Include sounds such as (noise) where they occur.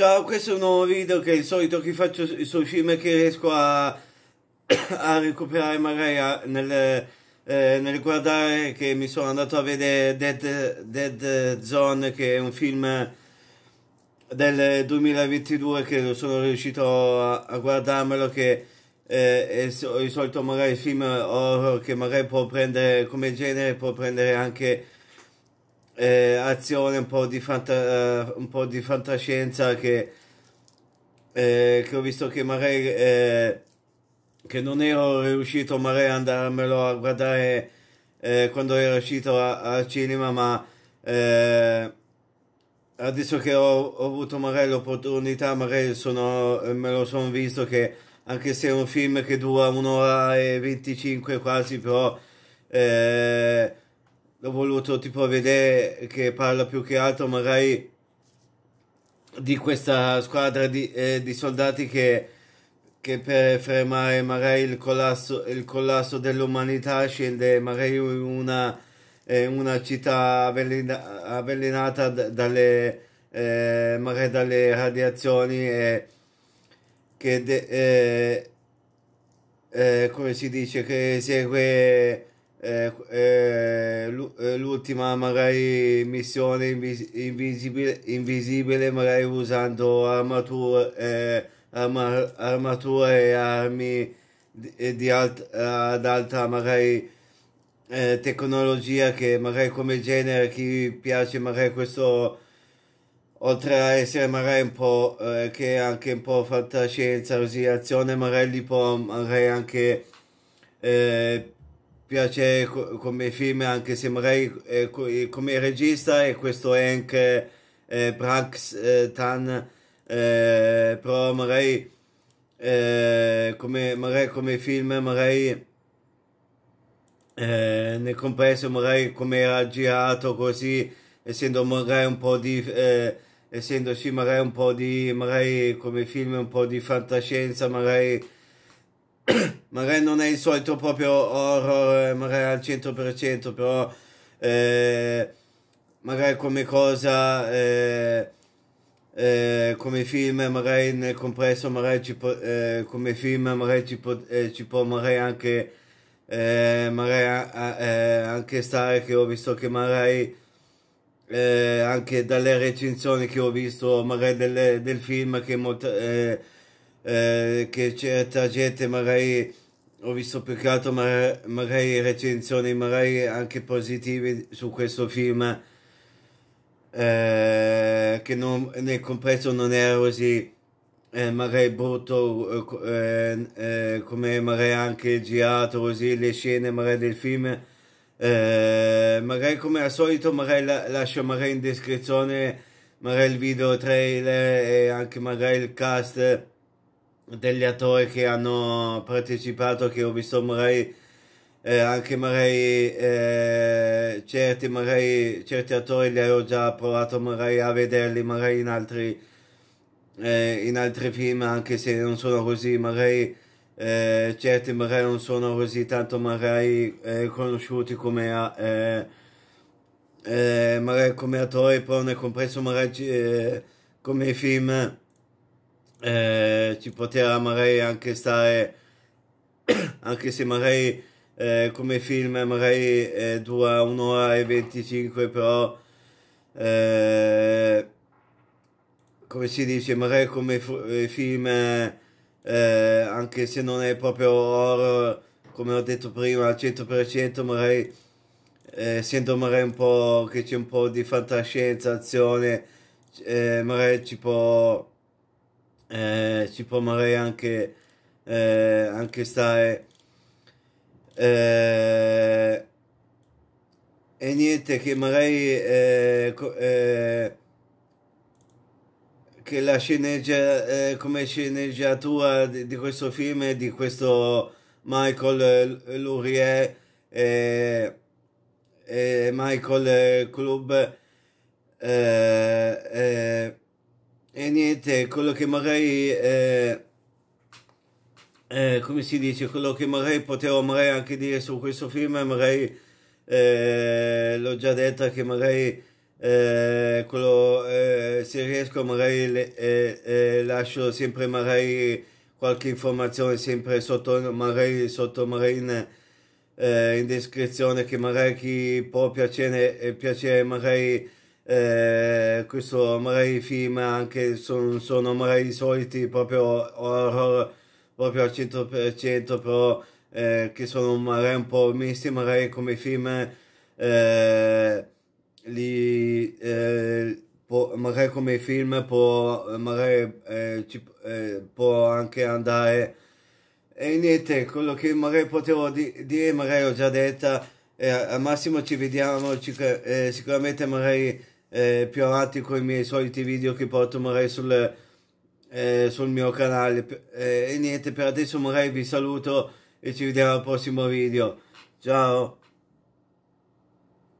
Ciao, questo è un nuovo video che è il solito che faccio su film che riesco a, (coughs) a recuperare magari a, nel, eh, nel, guardare che mi sono andato a vedere Dead, Dead Zone che è un film del 2022 che non sono riuscito a, a guardarmelo che eh, è il solito magari film horror che magari può prendere come genere può prendere anche eh, azione, un po' di, fanta, eh, un po di fantascienza che, eh, che, ho visto che magari eh, che non ero riuscito magari ad andarmelo a guardare eh, quando ero uscito al cinema, ma eh, adesso che ho, ho, avuto magari l'opportunità, magari sono, me lo sono visto che anche se è un film che dura un'ora e 25 quasi, però eh, l'ho voluto tipo vedere che parla più che altro magari di questa squadra di, eh, di soldati che, che, per fermare magari il collasso, il collasso dell'umanità scende magari una, eh, una città avvelena, avvelenata dalle, eh, magari dalle radiazioni e che de, eh, eh, come si dice che segue eh, eh, eh, l'ultima magari missione invisibile, invisibile magari usando armature, eh, arma, armature e armi di, eh, di alt, ad alta magari eh, tecnologia che magari come genere chi piace magari questo oltre a essere magari un po' eh, che anche un po' fantascienza così azione magari li può magari anche eh, piace come film anche se magari eh, eh, come regista e questo è anche eh, Branks eh, Tan eh, però magari, eh, come, magari come film magari eh, nel complesso magari come era girato così essendo magari un po' di essendoci magari un po' di magari come film un po' di fantascienza magari magari non è il solito proprio horror, eh, magari al 100%, però eh, magari come cosa, eh, eh, come film, magari nel complesso, magari ci può, eh, come film, magari ci può, eh, ci può magari anche, magari a, a, anche stare che ho visto che magari... anche dalle recensioni che ho visto magari delle, del film che molta, eh, che certa gente magari ho visto più che altro magari recensioni magari anche positive su questo film eh, che non, nel complesso non era così eh, magari brutto eh, eh come magari anche girato così le scene magari del film eh, magari come al solito magari la, lascio magari in descrizione magari il video trailer e anche magari il cast degli attori che hanno partecipato che ho visto magari eh, anche magari eh, certi magari certi attori li ho già provato magari a vederli magari in altri eh, in altri film anche se non sono così magari eh, certi magari non sono così tanto magari eh, conosciuti come eh, magari come attori però ne compreso magari come film eh, ci poteva magari anche stare, (coughs) anche se magari eh, come film magari eh, dura un'ora e 25, però eh, come si dice, magari come eh, film, eh, anche se non è proprio horror, come ho detto prima, al 100%, magari essendo magari un po' che c'è un po' di fantascienza, azione, magari ci può eh, ci può magari anche, eh, anche stare eh, e niente che magari eh, co- eh, che la sceneggia eh, come sceneggiatura di, di, questo film di questo Michael Lurier e, Michael Club e niente, quello che magari, eh, eh, come si dice, quello che magari potevo magari anche dire su questo film, magari eh, l'ho già detto che magari eh, quello, eh, se riesco magari le, eh, lascio sempre magari qualche informazione sempre sotto magari sotto magari in, in descrizione che magari chi può piacere, piacere magari eh, questo magari film anche sono, sono magari i soliti proprio horror proprio al 100% però eh, che sono magari un po' misti magari come film eh, li, eh, può, magari come film può magari eh, ci, eh, può anche andare e niente quello che magari potevo di dire magari ho già detta al massimo ci vediamo ci, sicuramente magari eh, più avanti con i miei soliti video che porto magari sul, eh, sul mio canale eh, e niente per adesso magari vi saluto e ci vediamo al prossimo video ciao